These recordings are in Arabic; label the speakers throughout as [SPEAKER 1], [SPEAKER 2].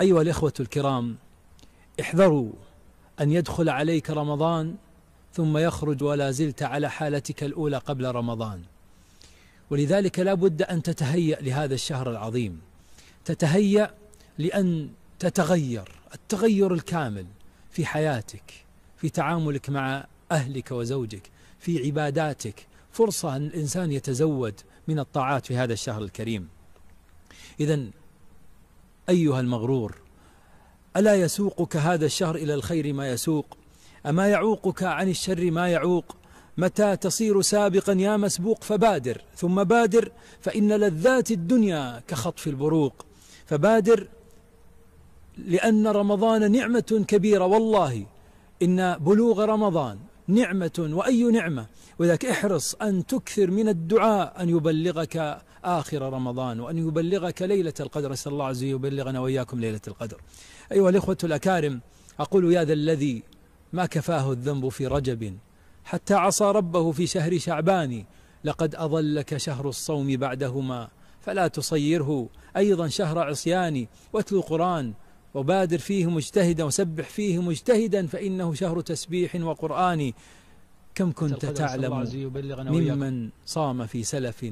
[SPEAKER 1] أيها الإخوة الكرام احذروا أن يدخل عليك رمضان ثم يخرج ولا زلت على حالتك الأولى قبل رمضان ولذلك لا بد أن تتهيأ لهذا الشهر العظيم تتهيأ لأن تتغير التغير الكامل في حياتك في تعاملك مع أهلك وزوجك في عباداتك فرصة أن الإنسان يتزود من الطاعات في هذا الشهر الكريم إذا أيها المغرور ألا يسوقك هذا الشهر إلى الخير ما يسوق أما يعوقك عن الشر ما يعوق متى تصير سابقا يا مسبوق فبادر ثم بادر فإن لذات الدنيا كخطف البروق فبادر لأن رمضان نعمة كبيرة والله إن بلوغ رمضان نعمة وأي نعمة ولذلك احرص أن تكثر من الدعاء أن يبلغك آخر رمضان وأن يبلغك ليلة القدر نسأل الله عز وجل يبلغنا وإياكم ليلة القدر أيها الإخوة الأكارم أقول يا ذا الذي ما كفاه الذنب في رجب حتى عصى ربه في شهر شعبان لقد أضلك شهر الصوم بعدهما فلا تصيره أيضا شهر عصيان واتلو قرآن وبادر فيه مجتهدا وسبح فيه مجتهدا فإنه شهر تسبيح وقرآن كم كنت تعلم ممن صام في سلف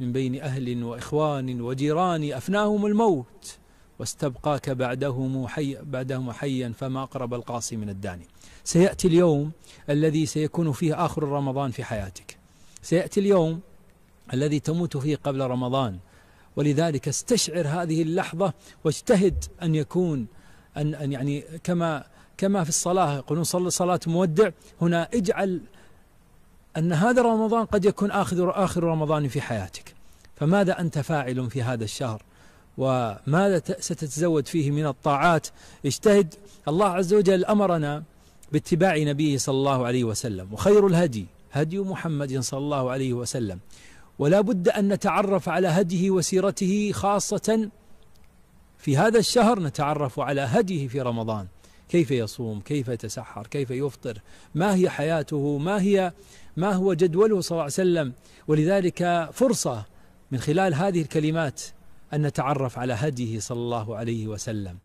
[SPEAKER 1] من بين أهل وإخوان وجيران أفناهم الموت واستبقاك بعدهم, حي بعدهم حيا فما أقرب القاصي من الداني سيأتي اليوم الذي سيكون فيه آخر رمضان في حياتك سيأتي اليوم الذي تموت فيه قبل رمضان ولذلك استشعر هذه اللحظة واجتهد أن يكون أن, أن يعني كما كما في الصلاة يقولون صلى صلاة مودع هنا اجعل أن هذا رمضان قد يكون آخر آخر رمضان في حياتك فماذا أنت فاعل في هذا الشهر وماذا ستتزود فيه من الطاعات اجتهد الله عز وجل أمرنا باتباع نبيه صلى الله عليه وسلم وخير الهدي هدي محمد صلى الله عليه وسلم ولا بد أن نتعرف على هديه وسيرته خاصة في هذا الشهر نتعرف على هديه في رمضان كيف يصوم كيف يتسحر كيف يفطر ما هي حياته ما هي ما هو جدوله صلى الله عليه وسلم ولذلك فرصة من خلال هذه الكلمات أن نتعرف على هديه صلى الله عليه وسلم